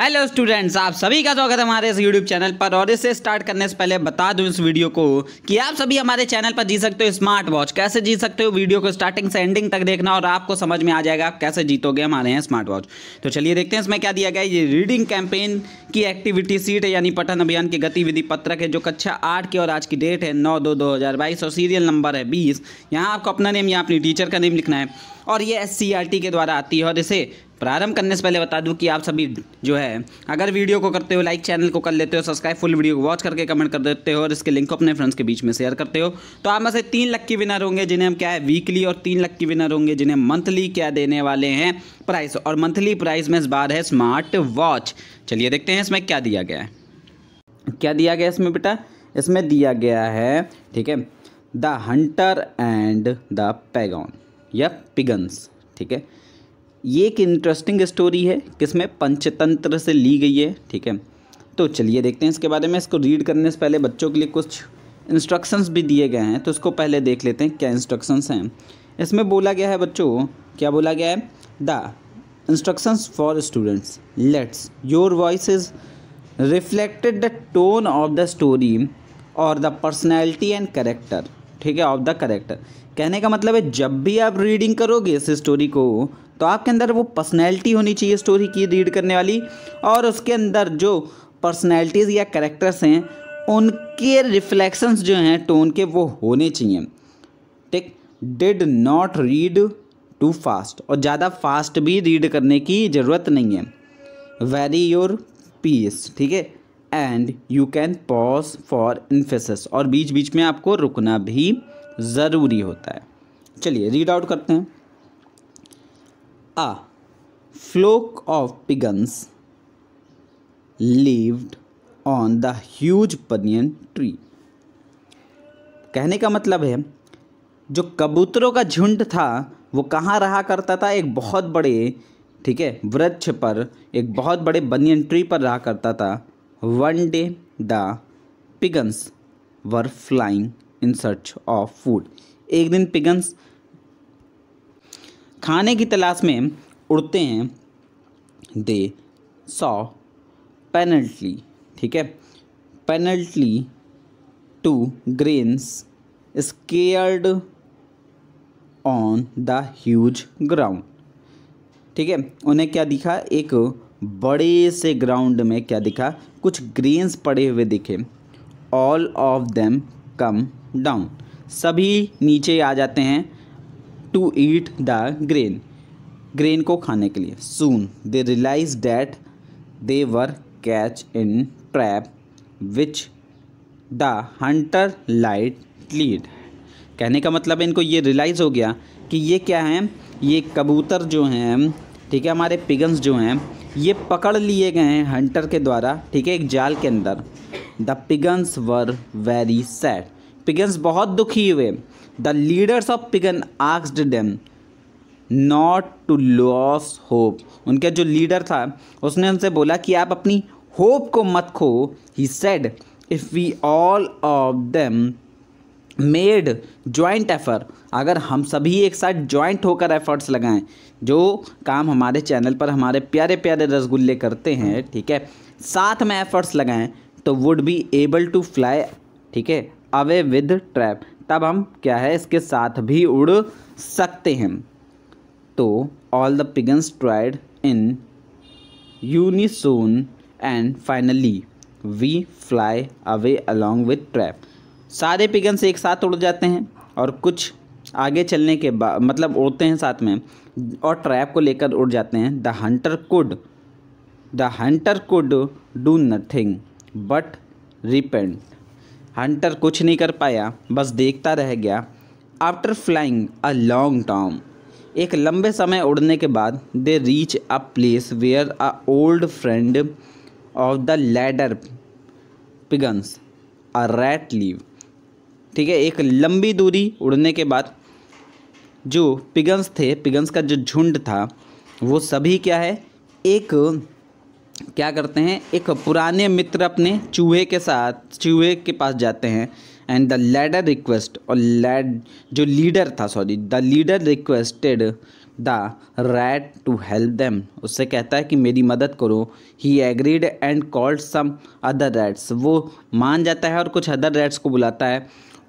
Hello students आप सभी का स्वागत है हमारे इस यूट्यूब चैनल पर और इसे स्टार्ट करने से पहले बता दूं इस वीडियो को कि आप सभी हमारे चैनल पर जी सकते हो स्मार्ट वॉच कैसे जी सकते हो वीडियो को स्टार्टिंग से एंडिंग तक देखना और आपको समझ में आ जाएगा आप कैसे जीतोगे हमारे यहाँ स्मार्ट वॉच तो चलिए देखते हैं इसमें क्या दिया गया ये रीडिंग कैंपेन की एक्टिविटी सीट है यानी पठन अभियान की गतिविधि पत्रक है जो कक्षा आठ की और आज की डेट है नौ दो दो हज़ार बाईस और सीरियल नंबर है बीस यहाँ आपको अपना नेम या अपनी टीचर का नेम लिखना है और ये एस के द्वारा आती है और इसे प्रारंभ करने से पहले बता दूं कि आप सभी जो है अगर वीडियो को करते हो लाइक चैनल को कर लेते हो सब्सक्राइब फुल वीडियो को वॉच करके कमेंट कर देते हो और इसके लिंक को अपने फ्रेंड्स के बीच में शेयर करते हो तो आप में से तीन लक्की विनर होंगे जिन्हें हम क्या है वीकली और तीन लक्की विनर होंगे जिन्हें मंथली क्या देने वाले हैं प्राइस और मंथली प्राइस में इस बार है स्मार्ट वॉच चलिए देखते हैं इसमें क्या दिया गया है क्या दिया गया इसमें बेटा इसमें दिया गया है ठीक है the hunter and the pigeon या पिगन्स ठीक है ये एक इंटरेस्टिंग स्टोरी है किसमें पंचतंत्र से ली गई है ठीक है तो चलिए देखते हैं इसके बारे में इसको रीड करने से पहले बच्चों के लिए कुछ इंस्ट्रक्शंस भी दिए गए हैं तो इसको पहले देख लेते हैं क्या इंस्ट्रक्शंस हैं इसमें बोला गया है बच्चों क्या बोला गया है the instructions for students let's your voice is reflected the tone of the story और द पर्सनैलिटी एंड करेक्टर ठीक है ऑफ द करेक्टर कहने का मतलब है जब भी आप रीडिंग करोगे इस स्टोरी को तो आपके अंदर वो पर्सनैलिटी होनी चाहिए स्टोरी की रीड करने वाली और उसके अंदर जो पर्सनैलिटीज़ या करेक्टर्स हैं उनके रिफ्लेक्शंस जो हैं टोन के वो होने चाहिए ठीक did not read too fast और ज़्यादा फास्ट भी रीड करने की ज़रूरत नहीं है वेरी योर पीस ठीक है and you can pause for emphasis और बीच बीच में आपको रुकना भी ज़रूरी होता है चलिए रीड आउट करते हैं a flock of pigeons lived on the huge banyan tree कहने का मतलब है जो कबूतरों का झुंड था वो कहाँ रहा करता था एक बहुत बड़े ठीक है वृक्ष पर एक बहुत बड़े बनियन ट्री पर रहा करता था one day the pigeons were flying in search of food. एक दिन पिगन्स खाने की तलाश में उड़ते हैं दे सॉ पेनल्टी ठीक है plenty to grains scared on the huge ground ठीक है उन्हें क्या दिखा एक बड़े से ग्राउंड में क्या दिखा कुछ ग्रेन्स पड़े हुए दिखे all of them come down सभी नीचे आ जाते हैं to eat the grain grain को खाने के लिए soon they realise that they were catch in trap which the hunter light lead कहने का मतलब इनको ये रियलाइज़ हो गया कि ये क्या है ये कबूतर जो हैं ठीक है हमारे पिगन्स जो हैं ये पकड़ लिए गए हैं हंटर के द्वारा ठीक है एक जाल के अंदर the pigeons were very sad pigeons बहुत दुखी हुए द लीडर्स ऑफ पिगन आक्सड them not to lose hope उनका जो लीडर था उसने उनसे बोला कि आप अपनी होप को मत खो he said if we all of them made joint effort अगर हम सभी एक साथ ज्वाइंट होकर एफर्ट्स लगाएं जो काम हमारे चैनल पर हमारे प्यारे प्यारे रसगुल्ले करते हैं हाँ। ठीक है साथ में एफर्ट्स लगाएं तो would be able to fly ठीक है अवे विद ट्रैप तब हम क्या है इसके साथ भी उड़ सकते हैं तो all the pigeons tried in unison and finally we fly away along with trap सारे पिगन्स एक साथ उड़ जाते हैं और कुछ आगे चलने के बाद मतलब उड़ते हैं साथ में और ट्रैप को लेकर उड़ जाते हैं the hunter could the hunter could do nothing but repent hunter कुछ नहीं कर पाया बस देखता रह गया after flying a long term एक लंबे समय उड़ने के बाद they reach a place where a old friend of the leader pigeons a rat live ठीक है एक लंबी दूरी उड़ने के बाद जो पिगन्स थे पिगन्स का जो झुंड था वो सभी क्या है एक क्या करते हैं एक पुराने मित्र अपने चूहे के साथ चूहे के पास जाते हैं एंड द लैडर रिक्वेस्ट और लैड जो लीडर था sorry the leader requested the rat to help them उससे कहता है कि मेरी मदद करो he agreed and called some other rats वो मान जाता है और कुछ अदर रैट्स को बुलाता है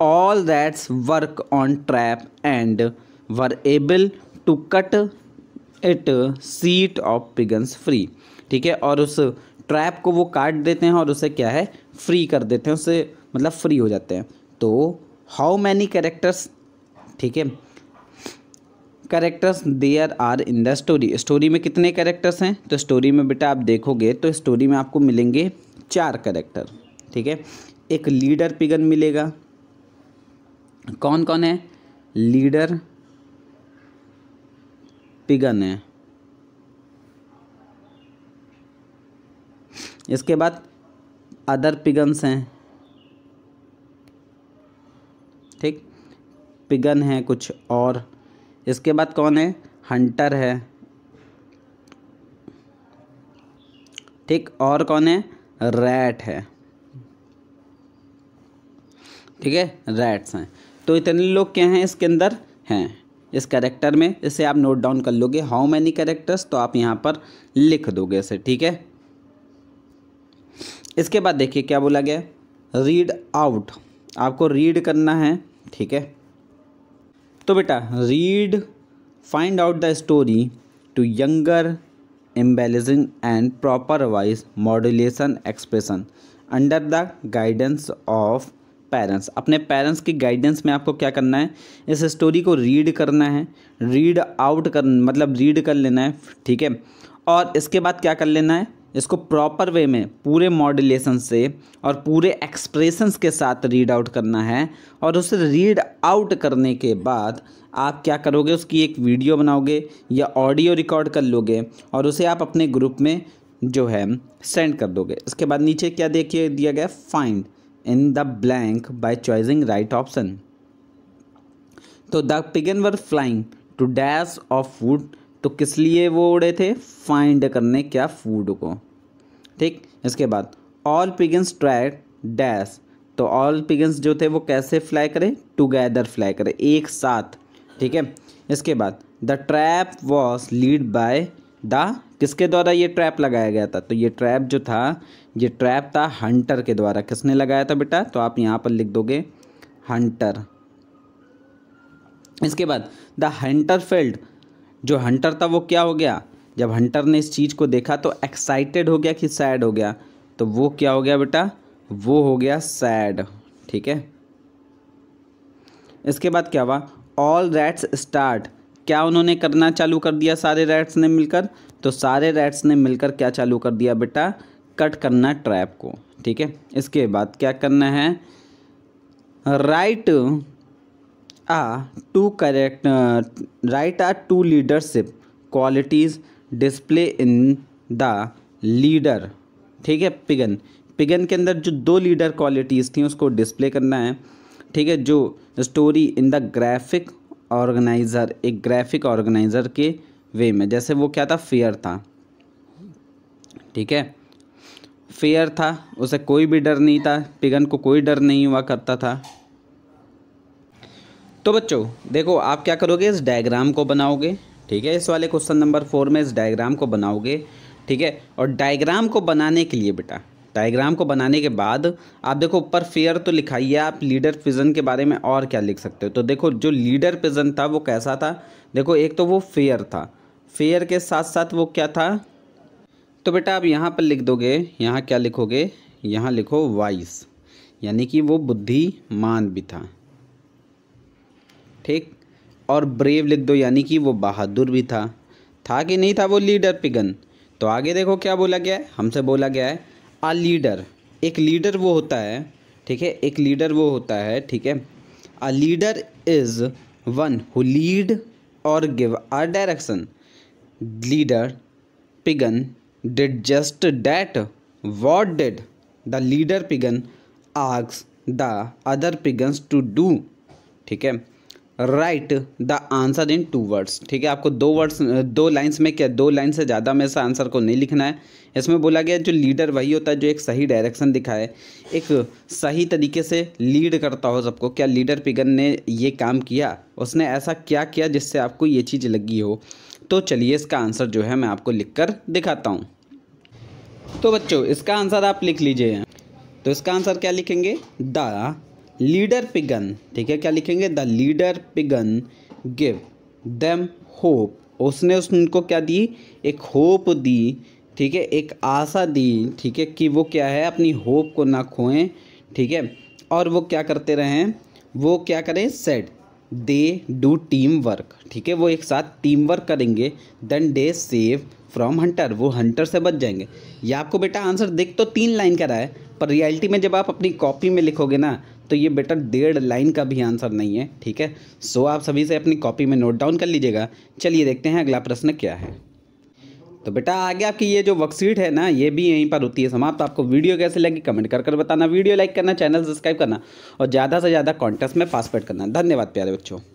all that's work on trap and were able to cut it seat of पिगन्स free ठीक है और उस ट्रैप को वो काट देते हैं और उसे क्या है फ्री कर देते हैं उसे मतलब फ्री हो जाते हैं तो हाउ मैनी करेक्टर्स ठीक है characters there are in the story story में कितने करेक्टर्स हैं तो स्टोरी में बेटा आप देखोगे तो स्टोरी में आपको मिलेंगे चार करेक्टर ठीक है एक लीडर पिगन मिलेगा कौन कौन है लीडर पिगन है इसके बाद अदर पिगन्स हैं ठीक पिगन है कुछ और इसके बाद कौन है हंटर है ठीक और कौन है रैट है ठीक है रैट्स हैं तो इतने लोग क्या हैं इसके अंदर हैं इस कैरेक्टर में इसे आप नोट डाउन कर लोगे हाउ मैनी कैरेक्टर्स तो आप यहाँ पर लिख दोगे इसे ठीक है इसके बाद देखिए क्या बोला गया रीड आउट आपको रीड करना है ठीक है तो बेटा read find out the story to younger embellishing and proper wise modulation expression under the guidance of parents अपने पेरेंट्स की गाइडेंस में आपको क्या करना है इस स्टोरी को रीड करना है रीड आउट कर मतलब रीड कर लेना है ठीक है और इसके बाद क्या कर लेना है इसको प्रॉपर वे में पूरे मॉड्यूलेशन से और पूरे एक्सप्रेशंस के साथ रीड आउट करना है और उसे रीड आउट करने के बाद आप क्या करोगे उसकी एक वीडियो बनाओगे या ऑडियो रिकॉर्ड कर लोगे और उसे आप अपने ग्रुप में जो है सेंड कर दोगे इसके बाद नीचे क्या देखिए दिया गया find in the blank by choosing right option तो the pigeon were flying to dash of food तो किस लिए वो उड़े थे फाइंड करने क्या फूड को ठीक इसके बाद ऑल पिगन्स ट्रैक डैश तो ऑल पिगन्स जो थे वो कैसे फ्लाई करे टुगेदर फ्लाई करे एक साथ ठीक है इसके बाद the trap was lead by the किसके द्वारा ये ट्रैप लगाया गया था तो ये ट्रैप जो था ये ट्रैप था हंटर के द्वारा किसने लगाया था बेटा तो आप यहाँ पर लिख दोगे हंटर इसके बाद द हंटर फील्ड जो हंटर था वो क्या हो गया जब हंटर ने इस चीज़ को देखा तो एक्साइटेड हो गया कि सैड हो गया तो वो क्या हो गया बेटा वो हो गया सैड ठीक है इसके बाद क्या हुआ ऑल रैट्स स्टार्ट क्या उन्होंने करना चालू कर दिया सारे रैट्स ने मिलकर तो सारे रैट्स ने मिलकर क्या चालू कर दिया बेटा कट करना ट्रैप को ठीक है इसके बाद क्या करना है write a two correct write are two leadership qualities display in the leader ठीक है पिगन पिगन के अंदर जो दो लीडर क्वालिटीज़ थी उसको डिस्प्ले करना है ठीक है जो story in the graphic organiser एक ग्राफिक ऑर्गेनाइज़र के वे में जैसे वो क्या था फेयर था ठीक है फेयर था उसे कोई भी डर नहीं था पिगन को कोई डर नहीं हुआ करता था तो बच्चों देखो आप क्या करोगे इस डायग्राम को बनाओगे ठीक है इस वाले क्वेश्चन नंबर फोर में इस डायग्राम को बनाओगे ठीक है और डायग्राम को बनाने के लिए बेटा डायग्राम को बनाने के बाद आप देखो ऊपर फेयर तो लिखा ही है आप लीडर पिजन के बारे में और क्या लिख सकते हो तो देखो जो लीडर पिजन था वो कैसा था देखो एक तो वो फेयर था फेयर के साथ साथ वो क्या था तो बेटा आप यहाँ पर लिख दोगे यहाँ क्या लिखोगे यहाँ लिखो वाइस यानी कि वो बुद्धिमान भी था ठीक और ब्रेव लिख दो यानी कि वो बहादुर भी था था कि नहीं था वो लीडर पिगन तो आगे देखो क्या बोला गया है हमसे बोला गया है अ लीडर एक लीडर वो होता है ठीक है एक लीडर वो होता है ठीक है a leader is one who lead और give a direction leader pigeon did just that what did the leader pigeon urges the other pigeons to do ठीक है right the answer in two words ठीक है आपको दो words दो lines में क्या दो लाइन से ज़्यादा में से आंसर को नहीं लिखना है इसमें बोला गया जो लीडर वही होता है जो एक सही डायरेक्शन दिखाए एक सही तरीके से लीड करता हो सबको क्या लीडर पिगन ने ये काम किया उसने ऐसा क्या किया जिससे आपको ये चीज़ लगी हो तो चलिए इसका आंसर जो है मैं आपको लिख कर दिखाता हूँ तो बच्चों इसका आंसर आप लिख लीजिए तो इसका आंसर क्या लिखेंगे द लीडर पिगन ठीक है क्या लिखेंगे the leader pigeon give them hope उसने उसको क्या दी एक होप दी ठीक है एक आशा दी ठीक है कि वो क्या है अपनी होप को ना खोएं ठीक है और वो क्या करते रहें वो क्या करें said they do teamwork ठीक है वो एक साथ टीम वर्क करेंगे then they save from hunter वो हंटर से बच जाएंगे या आपको बेटा आंसर देख तो तीन लाइन का रहा है पर रियलिटी में जब आप अपनी कॉपी में लिखोगे ना तो ये बेटा डेढ़ लाइन का भी आंसर नहीं है ठीक है सो आप सभी से अपनी कॉपी में नोट डाउन कर लीजिएगा चलिए देखते हैं अगला प्रश्न क्या है तो बेटा आगे आपकी ये जो वर्कशीट है ना ये भी यहीं पर होती है समाप्त आपको वीडियो कैसे लगी कमेंट कर कर बताना वीडियो लाइक करना चैनल सब्सक्राइब करना और ज़्यादा से ज़्यादा कॉन्टेस्ट में पासपेट करना धन्यवाद प्यारे बच्चों